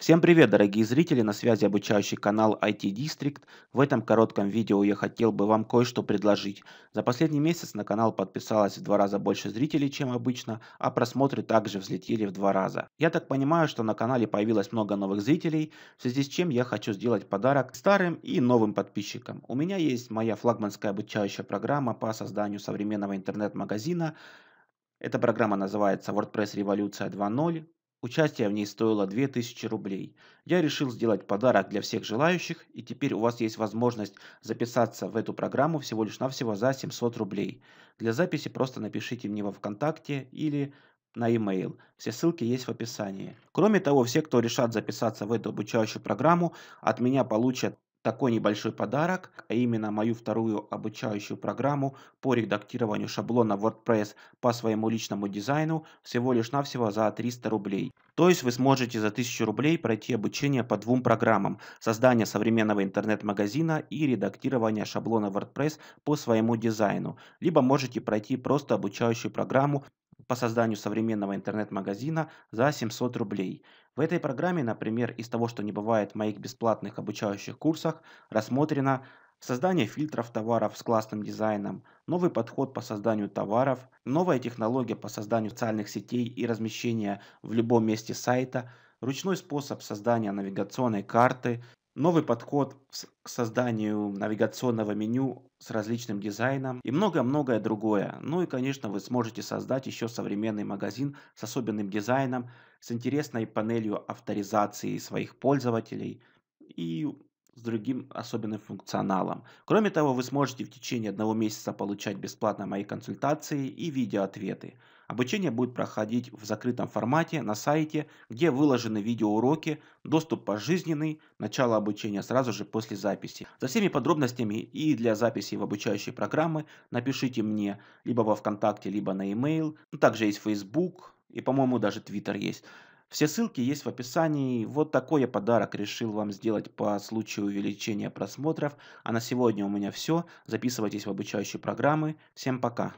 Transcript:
Всем привет, дорогие зрители, на связи обучающий канал IT District. В этом коротком видео я хотел бы вам кое-что предложить. За последний месяц на канал подписалось в два раза больше зрителей, чем обычно, а просмотры также взлетели в два раза. Я так понимаю, что на канале появилось много новых зрителей, в связи с чем я хочу сделать подарок старым и новым подписчикам. У меня есть моя флагманская обучающая программа по созданию современного интернет-магазина, эта программа называется WordPress Революция 2.0. Участие в ней стоило 2000 рублей. Я решил сделать подарок для всех желающих, и теперь у вас есть возможность записаться в эту программу всего лишь навсего за 700 рублей. Для записи просто напишите мне во ВКонтакте или на e-mail. Все ссылки есть в описании. Кроме того, все, кто решат записаться в эту обучающую программу, от меня получат такой небольшой подарок, а именно мою вторую обучающую программу по редактированию шаблона WordPress по своему личному дизайну всего лишь навсего за 300 рублей. То есть вы сможете за 1000 рублей пройти обучение по двум программам – создание современного интернет-магазина и редактирование шаблона WordPress по своему дизайну. Либо можете пройти просто обучающую программу по созданию современного интернет-магазина за 700 рублей. В этой программе, например, из того, что не бывает в моих бесплатных обучающих курсах, рассмотрено создание фильтров товаров с классным дизайном, новый подход по созданию товаров, новая технология по созданию социальных сетей и размещения в любом месте сайта, ручной способ создания навигационной карты, новый подход к созданию навигационного меню с различным дизайном и многое-многое другое. Ну и, конечно, вы сможете создать еще современный магазин с особенным дизайном, с интересной панелью авторизации своих пользователей и с другим особенным функционалом. Кроме того, вы сможете в течение одного месяца получать бесплатно мои консультации и видеоответы. Обучение будет проходить в закрытом формате на сайте, где выложены видеоуроки, доступ пожизненный, начало обучения сразу же после записи. За всеми подробностями и для записи в обучающие программы напишите мне либо во ВКонтакте, либо на e-mail. Ну, также есть Facebook и, по-моему, даже Twitter есть. Все ссылки есть в описании. Вот такой я подарок решил вам сделать по случаю увеличения просмотров. А на сегодня у меня все. Записывайтесь в обучающие программы. Всем пока!